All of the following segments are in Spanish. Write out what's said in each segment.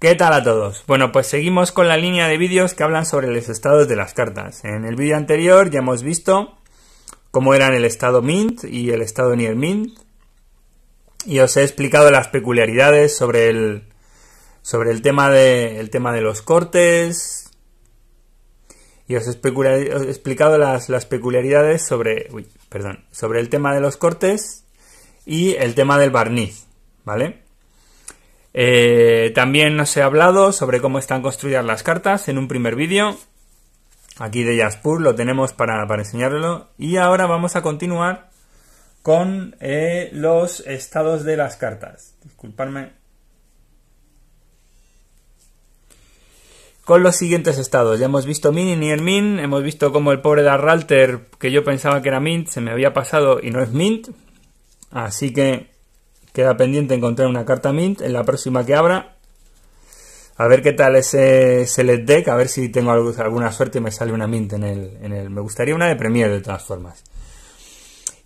¿Qué tal a todos? Bueno, pues seguimos con la línea de vídeos que hablan sobre los estados de las cartas. En el vídeo anterior ya hemos visto cómo eran el estado mint y el estado near mint. Y os he explicado las peculiaridades sobre el, sobre el, tema, de, el tema de los cortes. Y os he, explicado las, las peculiaridades sobre, perdón, sobre el tema de los cortes y el tema del barniz. ¿Vale? Eh, también nos he hablado sobre cómo están construidas las cartas en un primer vídeo. Aquí de Jaspur lo tenemos para, para Y ahora vamos a continuar con eh, los estados de las cartas. Disculpadme. Con los siguientes estados. Ya hemos visto Min y el Min. Hemos visto cómo el pobre Darralter, que yo pensaba que era Mint, se me había pasado y no es Mint. Así que Queda pendiente encontrar una carta mint en la próxima que abra. A ver qué tal ese Select Deck, a ver si tengo alguna suerte y me sale una mint en el, en el... Me gustaría una de Premier de todas formas.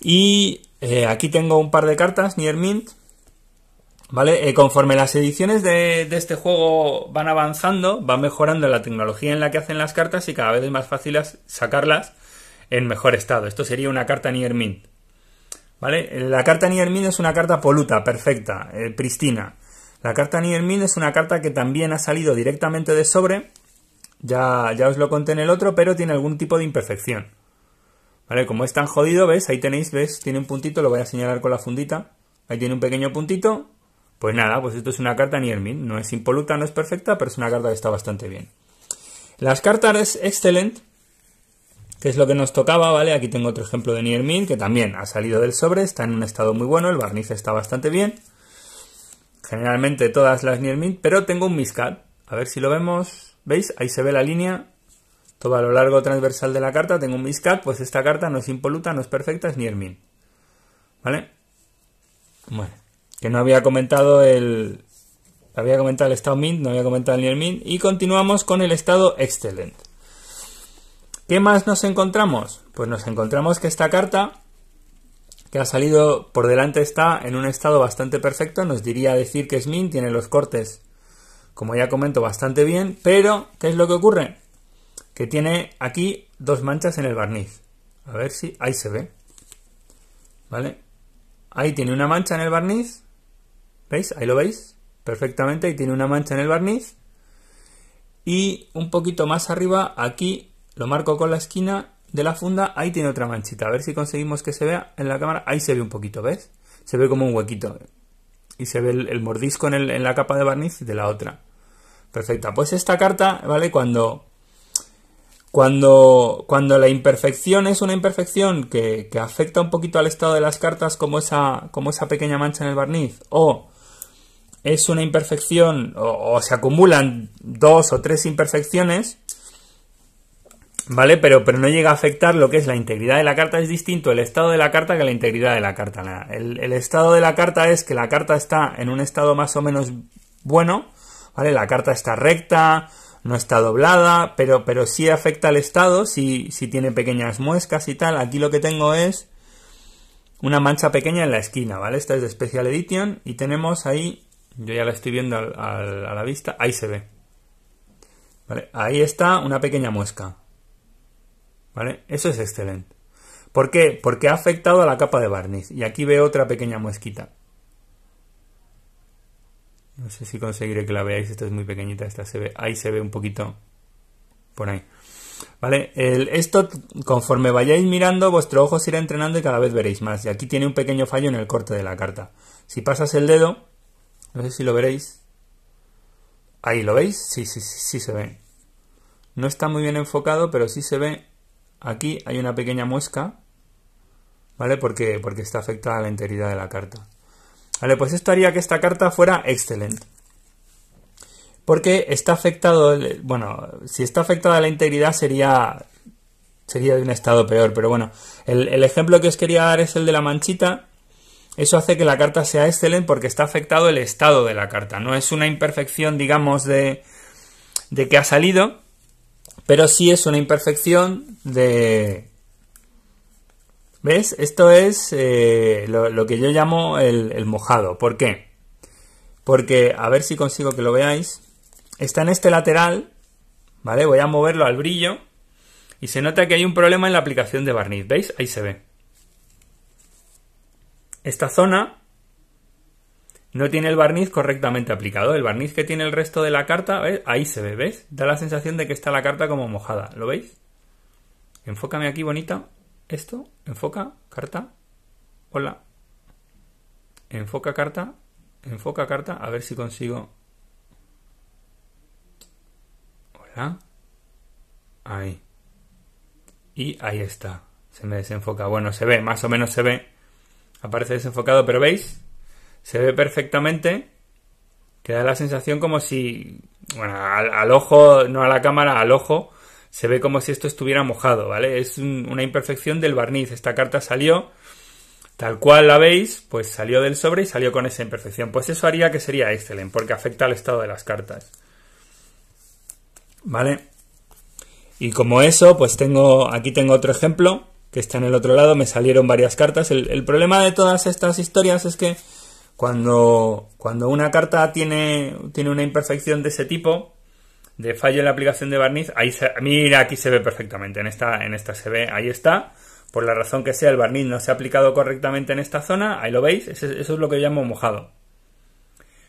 Y eh, aquí tengo un par de cartas, Nier Mint. ¿Vale? Eh, conforme las ediciones de, de, este juego van avanzando, va mejorando la tecnología en la que hacen las cartas y cada vez es más fácil sacarlas en mejor estado. Esto sería una carta Nier Mint. ¿Vale? La carta Niermin es una carta poluta, perfecta, eh, pristina. La carta Niermin es una carta que también ha salido directamente de sobre. Ya, ya os lo conté en el otro, pero tiene algún tipo de imperfección. ¿Vale? Como es tan jodido, ¿ves? Ahí tenéis, ¿ves? Tiene un puntito, lo voy a señalar con la fundita. Ahí tiene un pequeño puntito. Pues nada, pues esto es una carta Niermin. No es impoluta, no es perfecta, pero es una carta que está bastante bien. Las cartas Excelent que es lo que nos tocaba, ¿vale? Aquí tengo otro ejemplo de Niermin, que también ha salido del sobre, está en un estado muy bueno, el barniz está bastante bien. Generalmente todas las niermin, pero tengo un Miscat. A ver si lo vemos. ¿Veis? Ahí se ve la línea. Todo a lo largo transversal de la carta tengo un Miscat, pues esta carta no es impoluta, no es perfecta, es Near ¿Vale? Bueno, que no había comentado el... Había comentado el estado mint, no había comentado el Niermin Y continuamos con el estado excelente. ¿Qué más nos encontramos? Pues nos encontramos que esta carta que ha salido por delante está en un estado bastante perfecto, nos diría decir que es min, tiene los cortes, como ya comento, bastante bien, pero ¿qué es lo que ocurre? Que tiene aquí dos manchas en el barniz. A ver si ahí se ve. ¿Vale? Ahí tiene una mancha en el barniz. ¿Veis? Ahí lo veis perfectamente. Ahí tiene una mancha en el barniz. Y un poquito más arriba, aquí lo marco con la esquina de la funda, ahí tiene otra manchita. A ver si conseguimos que se vea en la cámara. Ahí se ve un poquito, ¿ves? Se ve como un huequito. Y se ve el, mordisco en, la capa de barniz de la otra. Perfecta. Pues esta carta, ¿vale? Cuando... Cuando, cuando la imperfección es una imperfección que, afecta un poquito al estado de las cartas, como esa, como esa pequeña mancha en el barniz, o es una imperfección, o se acumulan dos o tres imperfecciones, ¿Vale? Pero, pero no llega a afectar lo que es la integridad de la carta. Es distinto el estado de la carta que la integridad de la carta. El, estado de la carta es que la carta está en un estado más o menos bueno, ¿vale? La carta está recta, no está doblada, pero, pero sí afecta al estado, si tiene pequeñas muescas y tal. Aquí lo que tengo es una mancha pequeña en la esquina, ¿vale? Esta es de Special Edition y tenemos ahí, yo ya la estoy viendo a la vista, ahí se ve. Ahí está una pequeña muesca. ¿Vale? Eso es excelente. ¿Por qué? Porque ha afectado a la capa de barniz. Y aquí veo otra pequeña mosquita. No sé si conseguiré que la veáis. Esta es muy pequeñita. Esta se ve. Ahí se ve un poquito. Por ahí. ¿Vale? esto, conforme vayáis mirando, vuestro ojo se irá entrenando y cada vez veréis más. Y aquí tiene un pequeño fallo en el corte de la carta. Si pasas el dedo, no sé si lo veréis. Ahí, ¿lo veis? Sí, sí, sí, sí se ve. No está muy bien enfocado, pero sí se ve Aquí hay una pequeña muesca, ¿vale? Porque, porque está afectada a la integridad de la carta. Vale, pues esto haría que esta carta fuera excelente. Porque está afectado, bueno, si está afectada la integridad sería, sería de un estado peor, pero bueno, el, el ejemplo que os quería dar es el de la manchita, eso hace que la carta sea excelente porque está afectado el estado de la carta. No es una imperfección, digamos, de, de que ha salido, pero sí es una imperfección de... ¿Ves? Esto es eh, lo, que yo llamo el, el mojado. ¿Por qué? Porque, a ver si consigo que lo veáis, está en este lateral, ¿vale? Voy a moverlo al brillo y se nota que hay un problema en la aplicación de barniz, ¿veis? Ahí se ve. Esta zona no tiene el barniz correctamente aplicado. El barniz que tiene el resto de la carta, ahí se ve, ¿ves? Da la sensación de que está la carta como mojada, ¿lo veis? Enfócame aquí, bonita. Esto, enfoca, carta. Hola. Enfoca carta, enfoca carta, a ver si consigo. Hola. Ahí. Y ahí está. Se me desenfoca. Bueno, se ve, más o menos se ve. Aparece desenfocado, pero ¿veis? se ve perfectamente, que da la sensación como si, bueno, al, ojo, no a la cámara, al ojo, se ve como si esto estuviera mojado, ¿vale? Es una imperfección del barniz. Esta carta salió, tal cual la veis, pues salió del sobre y salió con esa imperfección. Pues eso haría que sería excelente, porque afecta al estado de las cartas. ¿Vale? Y como eso, pues tengo, aquí tengo otro ejemplo, que está en el otro lado, me salieron varias cartas. el problema de todas estas historias es que cuando, cuando una carta tiene, tiene una imperfección de ese tipo, de fallo en la aplicación de barniz, ahí mira, aquí se ve perfectamente, en esta, en esta se ve, ahí está, por la razón que sea, el barniz no se ha aplicado correctamente en esta zona, ahí lo veis, eso, es lo que llamo mojado.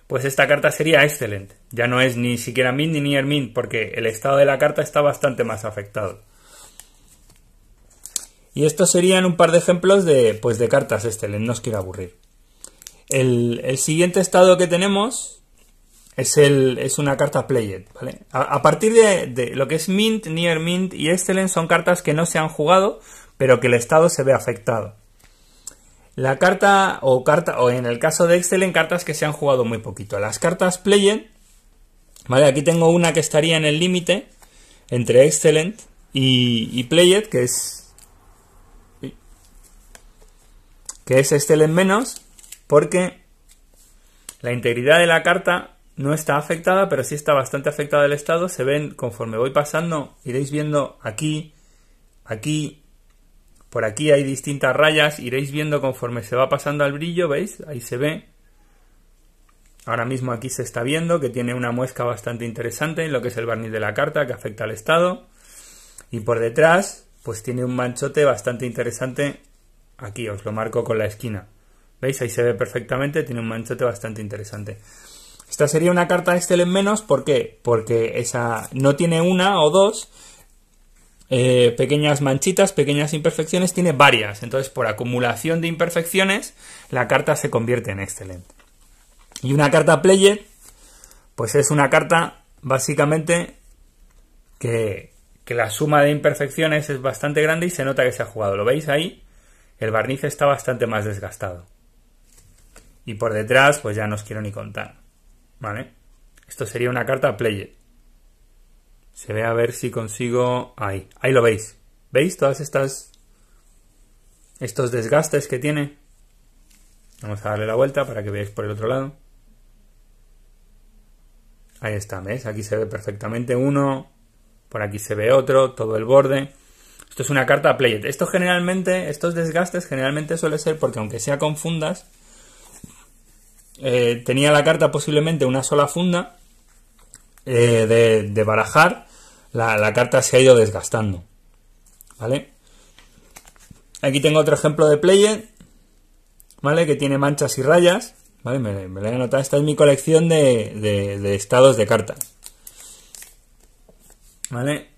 Pues esta carta sería excelente, ya no es ni siquiera mint ni near min, porque el estado de la carta está bastante más afectado. Y estos serían un par de ejemplos de, pues de cartas excelentes, no os quiero aburrir. El, siguiente estado que tenemos es, el, es una carta played, A, partir de, lo que es Mint, Near Mint y Excellent son cartas que no se han jugado, pero que el estado se ve afectado. La carta, o carta, o en el caso de Excellent, cartas que se han jugado muy poquito. Las cartas played, ¿vale? Aquí tengo una que estaría en el límite entre Excellent y, y Played, que es que es Excellent menos, porque la integridad de la carta no está afectada, pero sí está bastante afectada el estado. Se ven, conforme voy pasando, iréis viendo aquí, aquí, por aquí hay distintas rayas, iréis viendo conforme se va pasando al brillo, ¿veis? Ahí se ve. Ahora mismo aquí se está viendo que tiene una muesca bastante interesante en lo que es el barniz de la carta que afecta al estado. Y por detrás, pues tiene un manchote bastante interesante. Aquí os lo marco con la esquina. ¿Veis? Ahí se ve perfectamente, tiene un manchete bastante interesante. Esta sería una carta excelente en menos, ¿por qué? Porque esa no tiene una o dos eh, pequeñas manchitas, pequeñas imperfecciones, tiene varias. Entonces, por acumulación de imperfecciones, la carta se convierte en excelente. Y una carta player, pues es una carta básicamente que la suma de imperfecciones es bastante grande y se nota que se ha jugado. ¿Lo veis ahí? El barniz está bastante más desgastado. Y por detrás, pues ya no os quiero ni contar. ¿Vale? Esto sería una carta played. Se ve a ver si consigo... Ahí, ahí lo veis. ¿Veis todas estas... estos desgastes que tiene? Vamos a darle la vuelta para que veáis por el otro lado. Ahí está, ¿ves? Aquí se ve perfectamente uno, por aquí se ve otro, todo el borde. Esto es una carta played. Esto generalmente, estos desgastes generalmente suele ser porque aunque sea con fundas, eh, tenía la carta posiblemente una sola funda eh, de, barajar, la, carta se ha ido desgastando. ¿Vale? Aquí tengo otro ejemplo de player, ¿vale? Que tiene manchas y rayas, ¿vale? Me, me la he anotado, esta es mi colección de, estados de cartas. ¿Vale?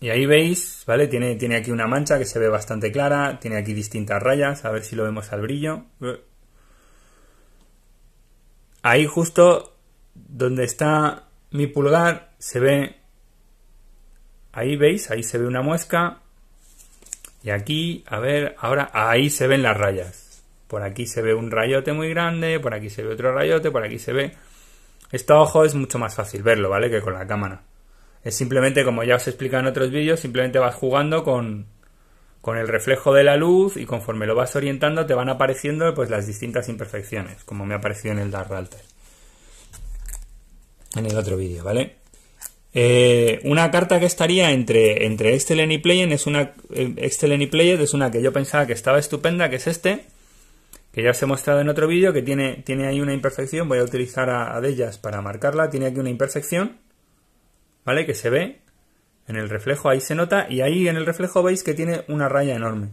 Y ahí veis, ¿vale? Tiene, tiene aquí una mancha que se ve bastante clara, tiene aquí distintas rayas, a ver si lo vemos al brillo. Uh ahí justo donde está mi pulgar se ve, ahí veis, ahí se ve una muesca. Y aquí, a ver, ahora ahí se ven las rayas. Por aquí se ve un rayote muy grande, por aquí se ve otro rayote, por aquí se ve... Esto ojo es mucho más fácil verlo, ¿vale? Que con la cámara. Es simplemente, como ya os he explicado en otros vídeos, simplemente vas jugando con, con el reflejo de la luz y conforme lo vas orientando te van apareciendo pues las distintas imperfecciones, como me ha en el Dark Alter. En el otro vídeo, ¿vale? Eh, una carta que estaría entre, entre Excellent y Playen es una. Eh, y Player es una que yo pensaba que estaba estupenda, que es este, que ya os he mostrado en otro vídeo, que tiene, tiene ahí una imperfección. Voy a utilizar a, a de ellas para marcarla. Tiene aquí una imperfección, ¿vale? Que se ve, en el reflejo ahí se nota y ahí en el reflejo veis que tiene una raya enorme.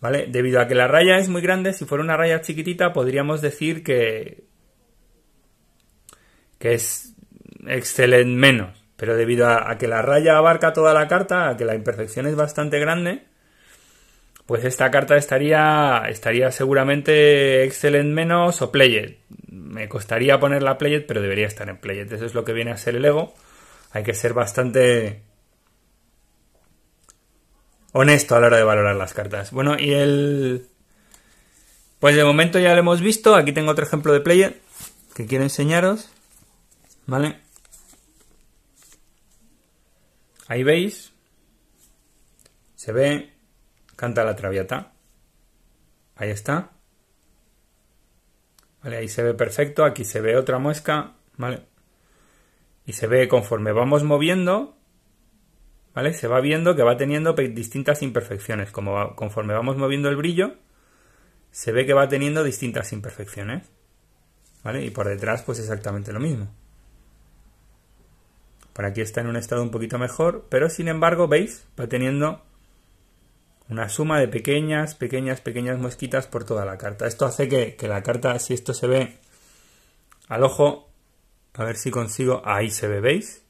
¿Vale? Debido a que la raya es muy grande, si fuera una raya chiquitita podríamos decir que, es excelente menos. Pero debido a, que la raya abarca toda la carta, a que la imperfección es bastante grande, pues esta carta estaría, estaría seguramente excelente menos o played. Me costaría ponerla played, pero debería estar en played. Eso es lo que viene a ser el ego hay que ser bastante honesto a la hora de valorar las cartas. Bueno, y el... Pues de momento ya lo hemos visto. Aquí tengo otro ejemplo de player que quiero enseñaros. ¿Vale? Ahí veis. Se ve. Canta la traviata. Ahí está. Vale, ahí se ve perfecto. Aquí se ve otra muesca. ¿Vale? Y se ve conforme vamos moviendo, ¿vale? Se va viendo que va teniendo distintas imperfecciones. Como conforme vamos moviendo el brillo, se ve que va teniendo distintas imperfecciones. ¿Vale? Y por detrás, pues exactamente lo mismo. Por aquí está en un estado un poquito mejor, pero sin embargo, ¿veis? Va teniendo una suma de pequeñas, pequeñas, pequeñas mosquitas por toda la carta. Esto hace que, que la carta, si esto se ve al ojo, a ver si consigo. Ahí se ve, ¿veis?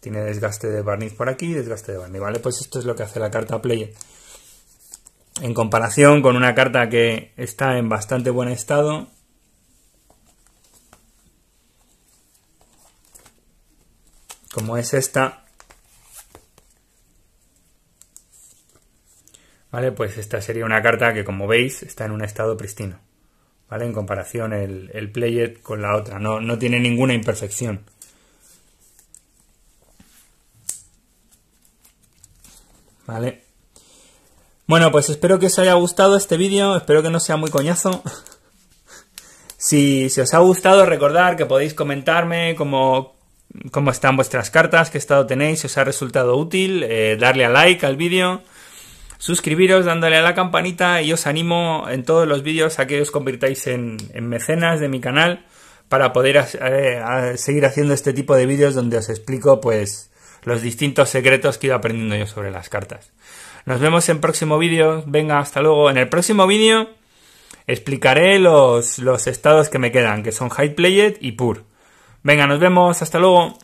Tiene desgaste de barniz por aquí desgaste de barniz, ¿vale? Pues esto es lo que hace la carta Player. En comparación con una carta que está en bastante buen estado, como es esta. Vale, pues esta sería una carta que como veis está en un estado pristino. ¿vale? En comparación el, el con la otra, no, tiene ninguna imperfección. ¿Vale? Bueno, pues espero que os haya gustado este vídeo, espero que no sea muy coñazo. si, os ha gustado, recordar que podéis comentarme cómo, están vuestras cartas, qué estado tenéis, si os ha resultado útil, eh, darle a like al vídeo suscribiros dándole a la campanita y os animo en todos los vídeos a que os convirtáis en, mecenas de mi canal para poder eh, seguir haciendo este tipo de vídeos donde os explico pues los distintos secretos que iba aprendiendo yo sobre las cartas. Nos vemos en próximo vídeo. Venga, hasta luego. En el próximo vídeo explicaré los, los estados que me quedan, que son High Played y Pur. Venga, nos vemos. Hasta luego.